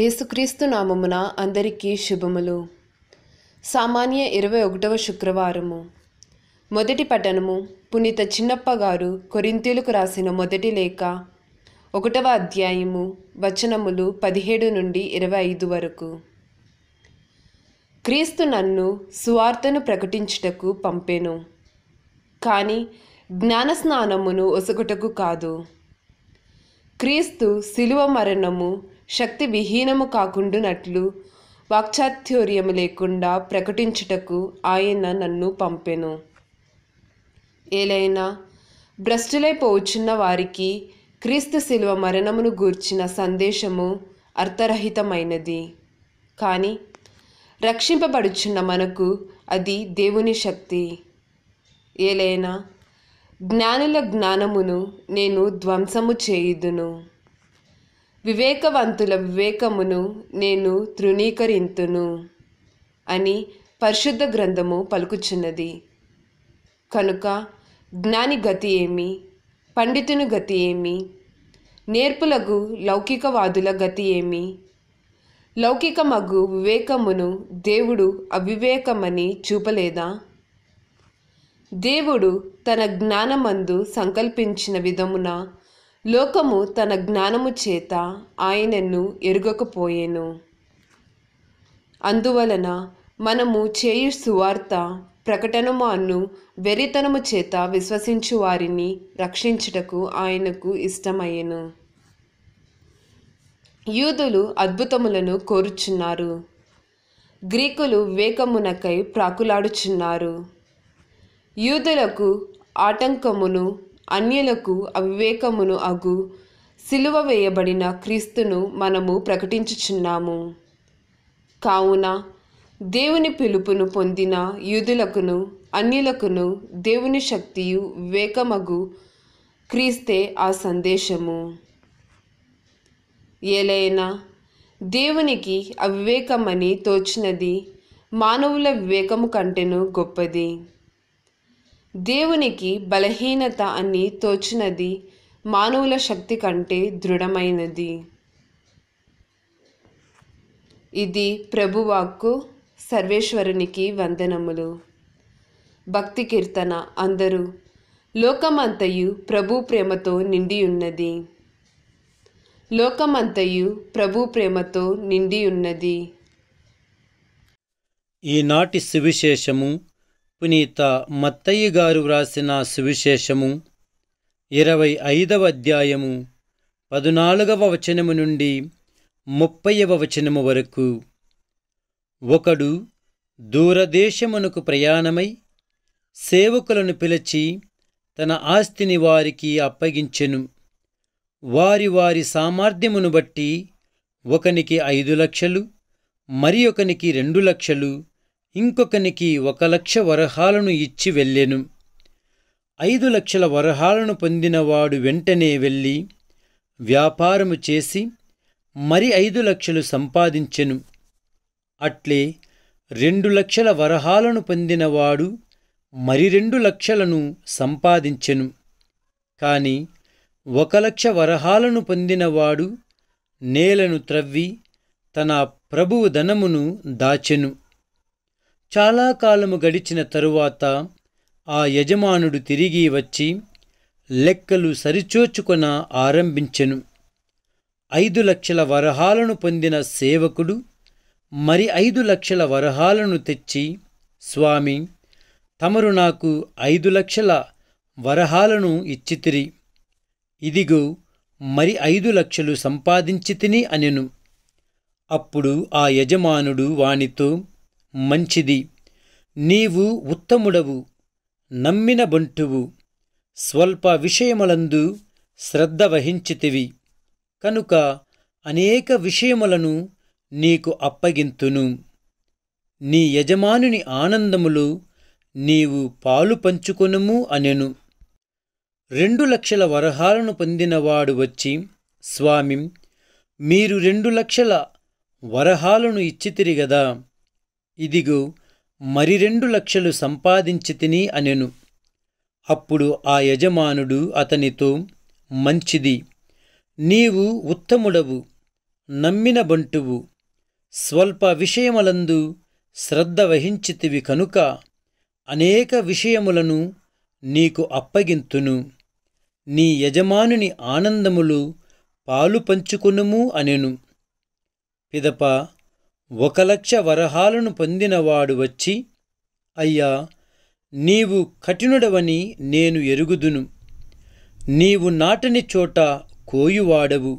యేసుక్రీస్తు నామమున అందరికీ శుభములు సామాన్య ఇరవై ఒకటవ శుక్రవారము మొదటి పఠనము పునీత చిన్నప్ప గారు కొరింతీలకు రాసిన మొదటి లేఖ ఒకటవ అధ్యాయము వచనములు పదిహేడు నుండి ఇరవై ఐదు వరకు క్రీస్తు నన్ను సువార్తను ప్రకటించుటకు పంపెను కానీ జ్ఞానస్నానమును ఒసగుటకు కాదు క్రీస్తు శిలువ మరణము శక్తి విహీనము కాకుండునట్లు వాక్చాథ్యూర్యము లేకుండా ప్రకటించుటకు ఆయన నన్ను పంపెను ఏలైనా భ్రష్టులై పోచున్న వారికి క్రీస్తు శిలువ మరణమును గూర్చిన సందేశము అర్థరహితమైనది కానీ రక్షింపబడుచున్న మనకు అది దేవుని శక్తి ఏలైనా జ్ఞానుల జ్ఞానమును నేను ధ్వంసము చేయుదును వివేకవంతుల వివేకమును నేను తృణీకరింతును అని పరిశుద్ధ గ్రంథము పలుకుచున్నది కనుక జ్ఞాని గతి ఏమి పండితుని గతి ఏమి నేర్పులకు లౌకికవాదుల గతి ఏమి లౌకికమగు వివేకమును దేవుడు అవివేకమని చూపలేదా దేవుడు తన జ్ఞానమందు సంకల్పించిన విధమున లోకము తన జ్ఞానము చేత ఆయనను ఎరుగకపోయేను అందువలన మనము చేయు సువార్త ప్రకటనము అను వెరితనము చేత విశ్వసించు వారిని రక్షించుటకు ఆయనకు ఇష్టమయ్యను యూదులు అద్భుతములను కోరుచున్నారు గ్రీకులు వేకమునకై ప్రాకులాడుచున్నారు యూదులకు ఆటంకమును అన్యులకు అవివేకమును అగు సిలువ వేయబడిన క్రీస్తును మనము ప్రకటించుచున్నాము కావున దేవుని పిలుపును పొందిన యూదులకును అన్యులకును దేవుని శక్తియు వివేకమగు క్రీస్తే ఆ సందేశము ఏలైనా దేవునికి అవివేకమని తోచినది మానవుల వివేకము కంటేను గొప్పది దేవునికి బలహీనత అని తోచినది మానవుల శక్తి కంటే దృఢమైనది ఇది ప్రభువాక్కు సర్వేశ్వరునికి వందనములు భక్తి కీర్తన అందరూ లోకమంతయు ప్రభు ప్రేమతో నిండి ఉన్నది లోకమంతయు ప్రభు ప్రేమతో నిండి ఉన్నది ఈనాటి సువిశేషము పునీత మత్తయ్య గారు వ్రాసిన సువిశేషము ఇరవై ఐదవ అధ్యాయము పదునాలుగవ వచనము నుండి ముప్పైవ వచనము వరకు ఒకడు దూరదేశమునకు ప్రయాణమై సేవకులను పిలిచి తన ఆస్తిని వారికి అప్పగించెను వారి వారి సామర్థ్యమును బట్టి ఒకనికి ఐదు లక్షలు మరి ఒకనికి రెండు లక్షలు ఇంకొకనికి ఒక లక్ష వరహాలను ఇచ్చి వెళ్ళెను ఐదు లక్షల వరహాలను పొందినవాడు వెంటనే వెళ్ళి వ్యాపారము చేసి మరి ఐదు లక్షలు సంపాదించెను అట్లే రెండు లక్షల వరహాలను పొందినవాడు మరి రెండు లక్షలను సంపాదించెను కాని ఒక లక్ష వరహాలను పొందినవాడు నేలను త్రవ్వి తన ప్రభువు ధనమును దాచెను చాలా కాలము గడిచిన తరువాత ఆ యజమానుడు తిరిగి వచ్చి లెక్కలు సరిచోచుకొన ఆరంభించెను ఐదు లక్షల వరహాలను పొందిన సేవకుడు మరి ఐదు లక్షల వరహాలను తెచ్చి స్వామి తమరు నాకు ఐదు లక్షల వరహాలను ఇచ్చితిరి ఇదిగో మరి ఐదు లక్షలు సంపాదించితిని అనెను అప్పుడు ఆ యజమానుడు వానితో మంచిది నీవు ఉత్తముడవు నమ్మిన బంటువు స్వల్ప విషయములందు శ్రద్ధ వహించితివి కనుక అనేక విషయములను నీకు అప్పగింతును నీ యజమానుని ఆనందములు నీవు పాలు పంచుకొనుము అనెను రెండు లక్షల వరహాలను పొందినవాడు వచ్చి స్వామి మీరు రెండు లక్షల వరహాలను ఇచ్చితిరిగదా గదా ఇదిగో మరి రెండు లక్షలు సంపాదించి తిని అనెను అప్పుడు ఆ యజమానుడు అతనితో మంచిది నీవు ఉత్తముడవు నమ్మిన బంటువు స్వల్ప విషయములందు శ్రద్ధ వహించితివి కనుక అనేక విషయములను నీకు అప్పగింతును నీ యజమానుని ఆనందములు పాలు పంచుకొనుము అనెను పిదప ఒక లక్ష వరహాలను పొందినవాడు వచ్చి అయ్యా నీవు కఠినుడవని నేను ఎరుగుదును నీవు నాటని చోట కోయువాడవు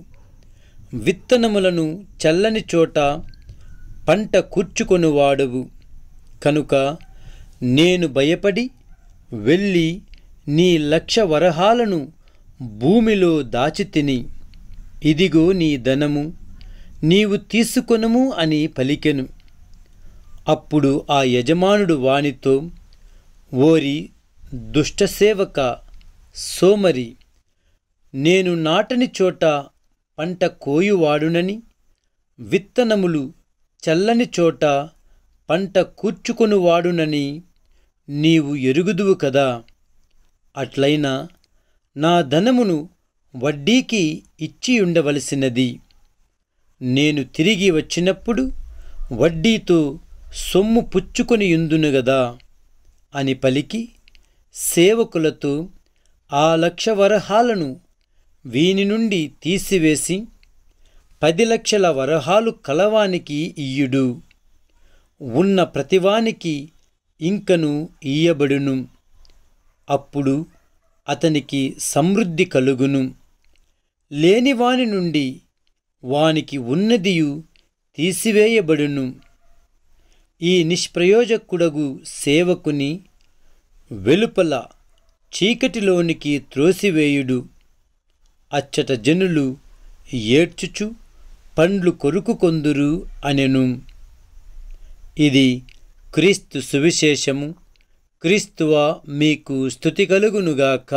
విత్తనములను చల్లని చోట పంట కూర్చుకొనువాడవు కనుక నేను భయపడి వెళ్ళి నీ లక్ష వరహాలను భూమిలో దాచితిని ఇదిగో నీ ధనము నీవు తీసుకొనుము అని పలికెను అప్పుడు ఆ యజమానుడు వానితో ఓరి దుష్టసేవక సోమరి నేను నాటని చోట పంట కోయువాడునని విత్తనములు చల్లని చోట పంట కూర్చుకొనువాడునని నీవు ఎరుగుదువు కదా అట్లయినా నా ధనమును వడ్డీకి ఇచ్చి ఉండవలసినది నేను తిరిగి వచ్చినప్పుడు వడ్డీతో సొమ్ము పుచ్చుకొని ఎందునుగదా అని పలికి సేవకులతో ఆ లక్ష వరహాలను వీని నుండి తీసివేసి పది లక్షల వరహాలు కలవానికి ఇయ్యుడు ఉన్న ప్రతివానికి ఇంకను ఇయ్యబడును అప్పుడు అతనికి సమృద్ధి కలుగును లేనివాని నుండి వానికి ఉన్నదియు తీసివేయబడును ఈ నిష్ప్రయోజకుడగు సేవకుని వెలుపల చీకటిలోనికి త్రోసివేయుడు అచ్చట జనులు ఏడ్చుచు పండ్లు కొరుకు కొందురు అనెను ఇది క్రీస్తు సువిశేషము క్రీస్తువా మీకు స్థుతి కలుగునుగాక